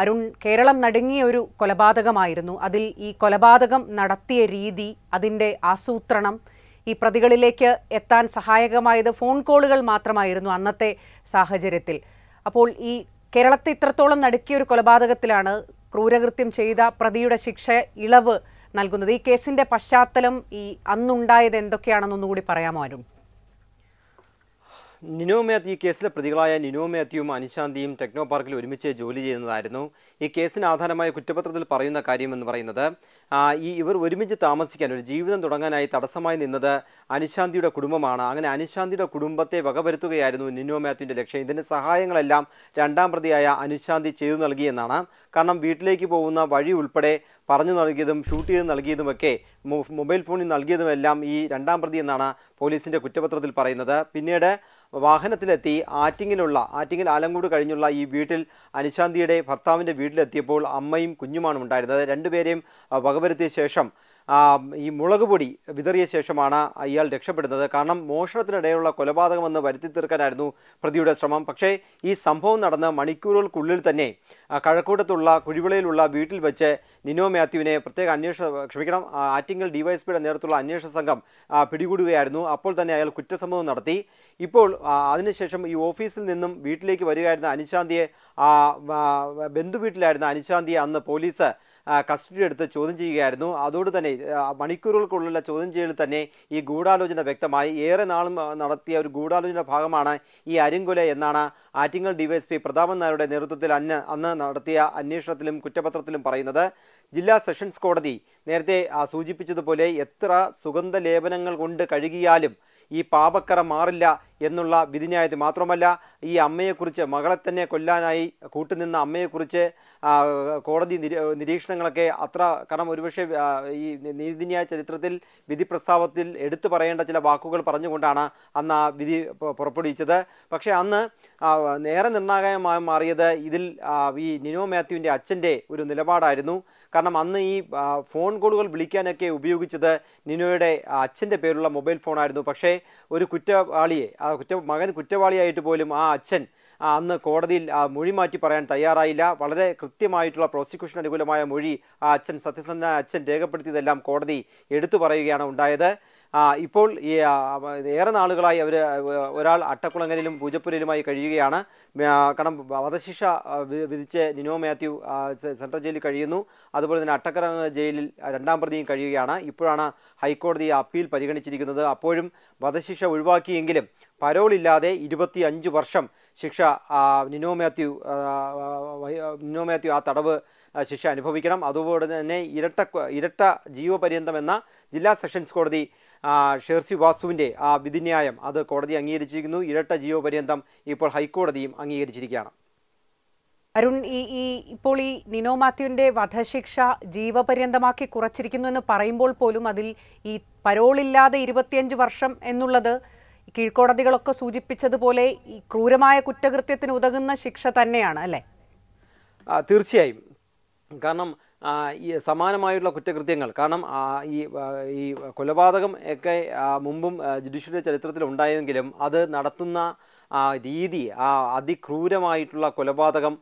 അരുൺ കേരളം നടുങ്ങിയ ഒരു കൊലപാതകമായിരുന്നു അതിൽ ഈ കൊലപാതകം നടത്തിയ രീതി അതിൻ്റെ ആസൂത്രണം ഈ പ്രതികളിലേക്ക് എത്താൻ സഹായകമായത് ഫോൺ കോളുകൾ മാത്രമായിരുന്നു അന്നത്തെ സാഹചര്യത്തിൽ അപ്പോൾ ഈ കേരളത്തെ ഇത്രത്തോളം നടുക്കിയ ഒരു കൊലപാതകത്തിലാണ് ക്രൂരകൃത്യം ചെയ്ത പ്രതിയുടെ ശിക്ഷ ഇളവ് നൽകുന്നത് ഈ കേസിൻ്റെ പശ്ചാത്തലം ഈ അന്നുണ്ടായത് എന്തൊക്കെയാണെന്നൊന്നുകൂടി പറയാമോ അരുൺ നിനോ മാത്യു കേസിലെ പ്രതികളായ നിനോ മാത്യുവും അനുശാന്തിയും ടെക്നോ പാർക്കിൽ ഒരുമിച്ച് ജോലി ചെയ്യുന്നതായിരുന്നു ഈ കേസിന് ആധാരമായ കുറ്റപത്രത്തിൽ പറയുന്ന കാര്യം എന്ന് പറയുന്നത് ഈ ഇവർ ഒരുമിച്ച് താമസിക്കാൻ ഒരു ജീവിതം തുടങ്ങാനായി തടസ്സമായി നിന്നത് അനുശാന്തിയുടെ കുടുംബമാണ് അങ്ങനെ അനുശാന്തിയുടെ കുടുംബത്തെ വകവരുത്തുകയായിരുന്നു നിനോ മാത്യുവിൻ്റെ ലക്ഷ്യം ഇതിൻ്റെ സഹായങ്ങളെല്ലാം രണ്ടാം പ്രതിയായ അനുശാന്തി ചെയ്തു നൽകിയെന്നാണ് കാരണം വീട്ടിലേക്ക് പോകുന്ന വഴി ഉൾപ്പെടെ പറഞ്ഞു നൽകിയതും ഷൂട്ട് ചെയ്ത് നൽകിയതുമൊക്കെ മൊബൈൽ ഫോണിൽ നൽകിയതുമെല്ലാം ഈ രണ്ടാം പ്രതി എന്നാണ് പോലീസിൻ്റെ കുറ്റപത്രത്തിൽ പറയുന്നത് പിന്നീട് വാഹനത്തിലെത്തി ആറ്റിങ്ങിലുള്ള ആറ്റിങ്ങിൽ ആലങ്കോട് കഴിഞ്ഞുള്ള ഈ വീട്ടിൽ അനുശാന്തിയുടെ ഭർത്താവിൻ്റെ വീട്ടിലെത്തിയപ്പോൾ അമ്മയും കുഞ്ഞുമാണ് ഉണ്ടായിരുന്നത് രണ്ടുപേരെയും വകവരുത്തിയ ശേഷം ഈ മുളക് പൊടി വിതറിയ ശേഷമാണ് ഇയാൾ രക്ഷപ്പെടുന്നത് കാരണം മോഷണത്തിനിടെയുള്ള കൊലപാതകമെന്ന് വരുത്തി തീർക്കാനായിരുന്നു പ്രതിയുടെ ശ്രമം പക്ഷേ ഈ സംഭവം നടന്ന മണിക്കൂറുകൾക്കുള്ളിൽ തന്നെ കഴക്കൂട്ടത്തുള്ള കുഴിവിളയിലുള്ള വീട്ടിൽ വെച്ച് നിനോ മാത്യുവിനെ പ്രത്യേക അന്വേഷണ ക്ഷമിക്കണം ആറ്റിങ്ങൽ ഡിവൈഎസ്പിയുടെ നേതൃത്വമുള്ള അന്വേഷണ സംഘം പിടികൂടുകയായിരുന്നു അപ്പോൾ തന്നെ അയാൾ കുറ്റസമ്മതം നടത്തി ഇപ്പോൾ അതിനുശേഷം ഈ ഓഫീസിൽ നിന്നും വീട്ടിലേക്ക് വരികയായിരുന്ന അനുശാന്തിയെ ബന്ധു വീട്ടിലായിരുന്ന അനുശാന്തിയെ അന്ന് പോലീസ് കസ്റ്റഡി എടുത്ത് ചോദ്യം ചെയ്യുകയായിരുന്നു അതോട് തന്നെ മണിക്കൂറുകൾക്കുള്ളിലെ ചോദ്യം ചെയ്യലിൽ തന്നെ ഈ ഗൂഢാലോചന വ്യക്തമായി ഏറെ നാളും നടത്തിയ ഒരു ഗൂഢാലോചന ഭാഗമാണ് ഈ അരിങ്കൊല എന്നാണ് ആറ്റിങ്ങൽ ഡിവൈഎസ്പി പ്രതാപൻ നായരുടെ നേതൃത്വത്തിൽ അന്ന് അന്ന് നടത്തിയ അന്വേഷണത്തിലും കുറ്റപത്രത്തിലും പറയുന്നത് ജില്ലാ സെഷൻസ് കോടതി നേരത്തെ സൂചിപ്പിച്ചതുപോലെ എത്ര സുഗന്ധ ലേപനങ്ങൾ കൊണ്ട് കഴുകിയാലും ഈ പാപക്കറ മാറില്ല എന്നുള്ള വിധിന്യായത് മാത്രമല്ല ഈ അമ്മയെക്കുറിച്ച് മകളെ തന്നെ കൊല്ലാനായി കൂട്ടുനിന്ന അമ്മയെക്കുറിച്ച് കോടതി നിരീക്ഷണങ്ങളൊക്കെ അത്ര കാരണം ഒരുപക്ഷെ ഈ നീതിന്യായ ചരിത്രത്തിൽ വിധി പ്രസ്താവത്തിൽ എടുത്തു പറയേണ്ട ചില വാക്കുകൾ പറഞ്ഞുകൊണ്ടാണ് അന്ന് ആ വിധി പുറപ്പെടുവിച്ചത് പക്ഷേ അന്ന് നേരെ നിർണായകമായി മാറിയത് ഇതിൽ ഈ നിനോ മാത്യുവിൻ്റെ അച്ഛൻ്റെ ഒരു നിലപാടായിരുന്നു കാരണം അന്ന് ഈ ഫോൺ കോളുകൾ വിളിക്കാനൊക്കെ ഉപയോഗിച്ചത് നിനോയുടെ അച്ഛൻ്റെ പേരുള്ള മൊബൈൽ ഫോണായിരുന്നു പക്ഷേ ഒരു കുറ്റവാളിയെ ആ കുറ്റ മകൻ കുറ്റവാളിയായിട്ട് പോലും ആ അച്ഛൻ അന്ന് കോടതിയിൽ മൊഴി മാറ്റി പറയാൻ തയ്യാറായില്ല വളരെ കൃത്യമായിട്ടുള്ള പ്രോസിക്യൂഷൻ അനുകൂലമായ മൊഴി ആ അച്ഛൻ സത്യസന്ധനായ അച്ഛൻ രേഖപ്പെടുത്തിയതെല്ലാം കോടതി എടുത്തു പറയുകയാണ് ഉണ്ടായത് ഇപ്പോൾ ഈ ഏറെ നാളുകളായി അവർ ഒരാൾ അട്ടക്കുളങ്ങലിലും പൂജപ്പുരയിലുമായി കഴിയുകയാണ് കാരണം വധശിക്ഷ വിധിച്ച് നിനോ മാത്യു സെൻട്രൽ ജയിലിൽ കഴിയുന്നു അതുപോലെ തന്നെ അട്ടക്കര ജയിലിൽ രണ്ടാം പ്രതിയും കഴിയുകയാണ് ഇപ്പോഴാണ് ഹൈക്കോടതി അപ്പീൽ പരിഗണിച്ചിരിക്കുന്നത് അപ്പോഴും വധശിക്ഷ ഒഴിവാക്കിയെങ്കിലും പരോളില്ലാതെ ഇരുപത്തി അഞ്ച് വർഷം ശിക്ഷ നിനോ മാത്യു നിനോ മാത്യു ആ തടവ് ശിക്ഷ അനുഭവിക്കണം അതുപോലെ തന്നെ ഇരട്ട ഇരട്ട ജീവപര്യന്തം എന്ന ജില്ലാ സെഷൻസ് കോടതി ഷേർസി വാസുവിൻ്റെ ആ വിധിന്യായം അത് കോടതി അംഗീകരിച്ചിരിക്കുന്നു ഇരട്ട ജീവപര്യന്തം ഇപ്പോൾ ഹൈക്കോടതിയും അംഗീകരിച്ചിരിക്കുകയാണ് അരുൺ ഈ ഈ ഇപ്പോൾ ഈ നിനോ മാത്യുവിന്റെ വധശിക്ഷ ജീവപര്യന്തമാക്കി കുറച്ചിരിക്കുന്നു എന്ന് പറയുമ്പോൾ പോലും അതിൽ ഈ പരോളില്ലാതെ ഇരുപത്തിയഞ്ച് വർഷം എന്നുള്ളത് കീഴ്ക്കോടതികളൊക്കെ സൂചിപ്പിച്ചതുപോലെ ഈ ക്രൂരമായ കുറ്റകൃത്യത്തിന് ഉതകുന്ന ശിക്ഷ തന്നെയാണ് അല്ലേ തീർച്ചയായും കാരണം ഈ സമാനമായുള്ള കുറ്റകൃത്യങ്ങൾ കാരണം ഈ ഈ കൊലപാതകം ഒക്കെ മുമ്പും ജുഡീഷ്യറി ചരിത്രത്തിൽ ഉണ്ടായെങ്കിലും അത് നടത്തുന്ന രീതി ആ അതിക്രൂരമായിട്ടുള്ള കൊലപാതകം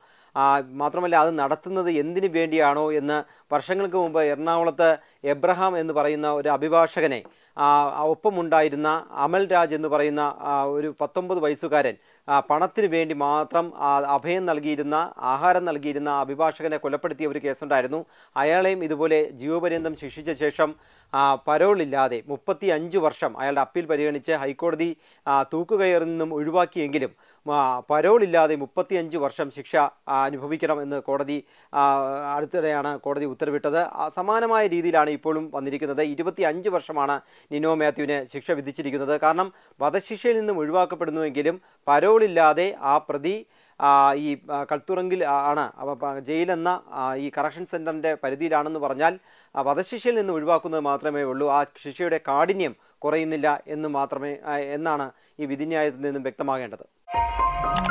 മാത്രമല്ല അത് നടത്തുന്നത് എന്തിനു വേണ്ടിയാണോ എന്ന് വർഷങ്ങൾക്ക് മുമ്പ് എറണാകുളത്ത് എബ്രഹാം എന്ന് പറയുന്ന ഒരു അഭിഭാഷകനെ ഒപ്പമുണ്ടായിരുന്ന അമൽ രാജ് എന്ന് പറയുന്ന ഒരു പത്തൊമ്പത് വയസ്സുകാരൻ പണത്തിന് വേണ്ടി മാത്രം അഭയം നൽകിയിരുന്ന ആഹാരം നൽകിയിരുന്ന അഭിഭാഷകനെ കൊലപ്പെടുത്തിയ ഒരു കേസുണ്ടായിരുന്നു അയാളെയും ഇതുപോലെ ജീവപര്യന്തം ശിക്ഷിച്ച ശേഷം പരോളില്ലാതെ മുപ്പത്തി അഞ്ച് വർഷം അയാളുടെ അപ്പീൽ പരിഗണിച്ച് ഹൈക്കോടതി തൂക്കുകയറിൽ നിന്നും ഒഴിവാക്കിയെങ്കിലും പരോളില്ലാതെ മുപ്പത്തിയഞ്ച് വർഷം ശിക്ഷ എന്ന് കോടതി അടുത്തിടെയാണ് കോടതി ഉത്തരവിട്ടത് സമാനമായ രീതിയിലാണ് ഇപ്പോഴും വന്നിരിക്കുന്നത് അഞ്ച് വർഷമാണ് നിനോ മാത്യുവിന് ശിക്ഷ വിധിച്ചിരിക്കുന്നത് കാരണം വധശിക്ഷയിൽ നിന്നും ഒഴിവാക്കപ്പെടുന്നുവെങ്കിലും പരോളില്ലാതെ ആ പ്രതി ഈ കൽത്തുറങ്കിൽ ആണ് ജയിലെന്ന ഈ കറക്ഷൻ സെൻറ്ററിൻ്റെ പരിധിയിലാണെന്ന് പറഞ്ഞാൽ വധശിക്ഷയിൽ നിന്ന് ഒഴിവാക്കുന്നത് മാത്രമേ ഉള്ളൂ ആ ശിക്ഷയുടെ കാഠിന്യം കുറയുന്നില്ല എന്ന് മാത്രമേ എന്നാണ് ഈ വിധിന്യായത്തിൽ നിന്നും വ്യക്തമാകേണ്ടത്